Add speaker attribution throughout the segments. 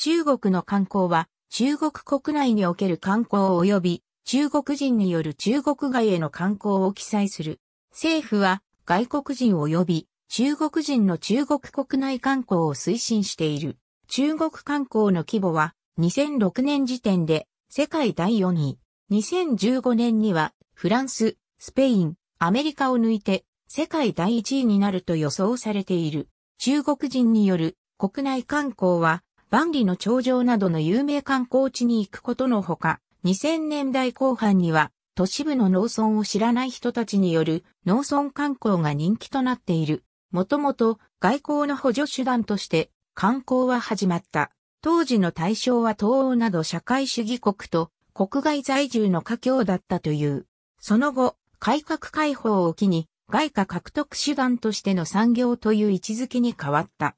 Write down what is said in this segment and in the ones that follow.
Speaker 1: 中国の観光は、中国国内における観光及び、中国人による中国外への観光を記載する。政府は、外国人及び、中国人の中国国内観光を推進している。中国観光の規模は、2006年時点で、世界第4位。2015年には、フランス、スペイン、アメリカを抜いて、世界第1位になると予想されている。中国人による国内観光は、万里の長城などの有名観光地に行くことのほか、2000年代後半には都市部の農村を知らない人たちによる農村観光が人気となっている。もともと外交の補助手段として観光は始まった。当時の対象は東欧など社会主義国と国外在住の華僑だったという。その後、改革開放を機に外貨獲得手段としての産業という位置づけに変わった。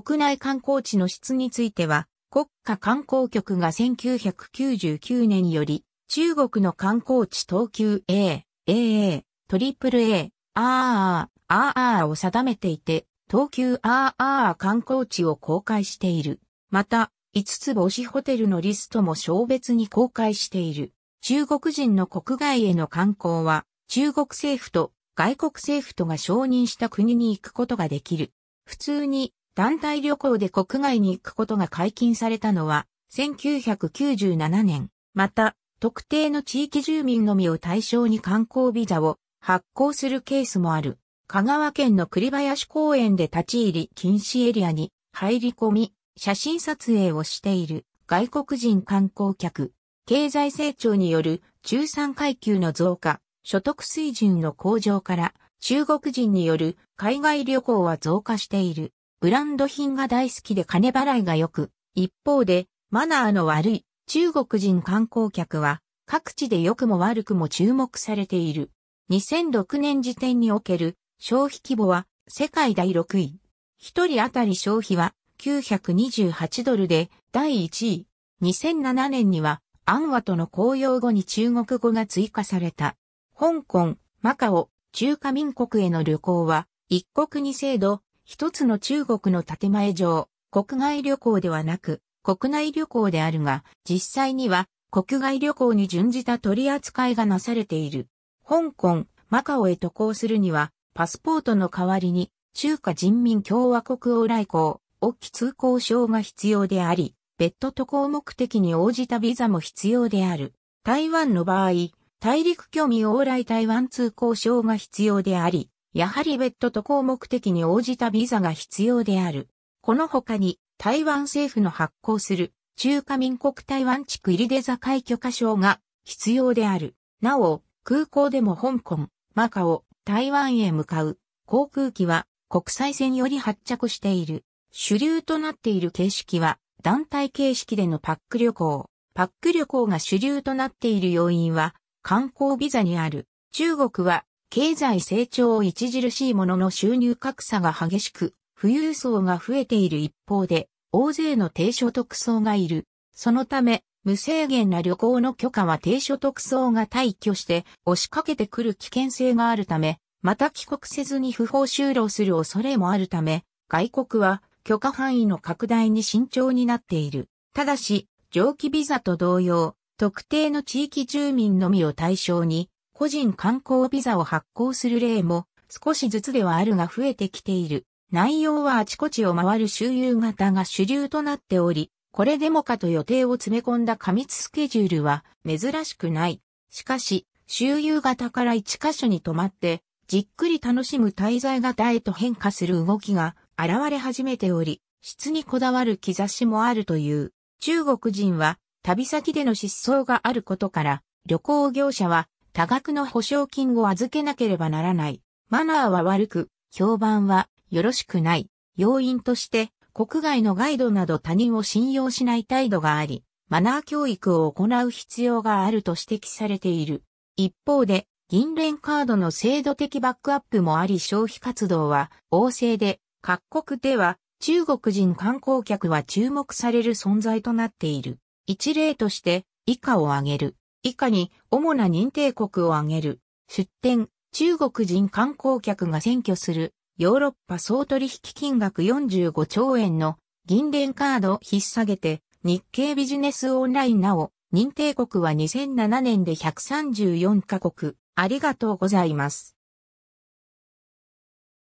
Speaker 1: 国内観光地の質については、国家観光局が1999年より、中国の観光地等級 A、AA、AAA、RR、RR を定めていて、東急 RR 観光地を公開している。また、5つ星ホテルのリストも小別に公開している。中国人の国外への観光は、中国政府と外国政府とが承認した国に行くことができる。普通に団体旅行で国外に行くことが解禁されたのは、1997年。また、特定の地域住民のみを対象に観光ビザを発行するケースもある。香川県の栗林公園で立ち入り禁止エリアに入り込み、写真撮影をしている外国人観光客。経済成長による中産階級の増加、所得水準の向上から中国人による海外旅行は増加している。ブランド品が大好きで金払いが良く、一方で、マナーの悪い中国人観光客は、各地で良くも悪くも注目されている。2006年時点における消費規模は世界第6位。一人当たり消費は928ドルで第1位。2007年にはアンワとの公用語に中国語が追加された。香港、マカオ、中華民国への旅行は一国二制度、一つの中国の建前上、国外旅行ではなく、国内旅行であるが、実際には国外旅行に準じた取り扱いがなされている。香港、マカオへ渡航するには、パスポートの代わりに、中華人民共和国往来港、大き通行証が必要であり、別途渡航目的に応じたビザも必要である。台湾の場合、大陸虚味往来台湾通行証が必要であり、やはり別途渡航目的に応じたビザが必要である。この他に、台湾政府の発行する中華民国台湾地区入りで座会許可証が必要である。なお、空港でも香港、マカオ、台湾へ向かう航空機は国際線より発着している。主流となっている形式は団体形式でのパック旅行。パック旅行が主流となっている要因は観光ビザにある。中国は経済成長著しいものの収入格差が激しく、富裕層が増えている一方で、大勢の低所得層がいる。そのため、無制限な旅行の許可は低所得層が退去して押しかけてくる危険性があるため、また帰国せずに不法就労する恐れもあるため、外国は許可範囲の拡大に慎重になっている。ただし、蒸気ビザと同様、特定の地域住民のみを対象に、個人観光ビザを発行する例も少しずつではあるが増えてきている。内容はあちこちを回る周遊型が主流となっており、これでもかと予定を詰め込んだ過密スケジュールは珍しくない。しかし、周遊型から一箇所に泊まって、じっくり楽しむ滞在型へと変化する動きが現れ始めており、質にこだわる兆しもあるという。中国人は旅先での失踪があることから、旅行業者は多額の保証金を預けなければならない。マナーは悪く、評判はよろしくない。要因として、国外のガイドなど他人を信用しない態度があり、マナー教育を行う必要があると指摘されている。一方で、銀連カードの制度的バックアップもあり消費活動は旺盛で、各国では中国人観光客は注目される存在となっている。一例として以下を挙げる。以下に主な認定国を挙げる。出展、中国人観光客が占拠するヨーロッパ総取引金額45兆円の銀連カードを引っ提げて日経ビジネスオンラインなお認定国は2007年で134カ国。ありがとうございます。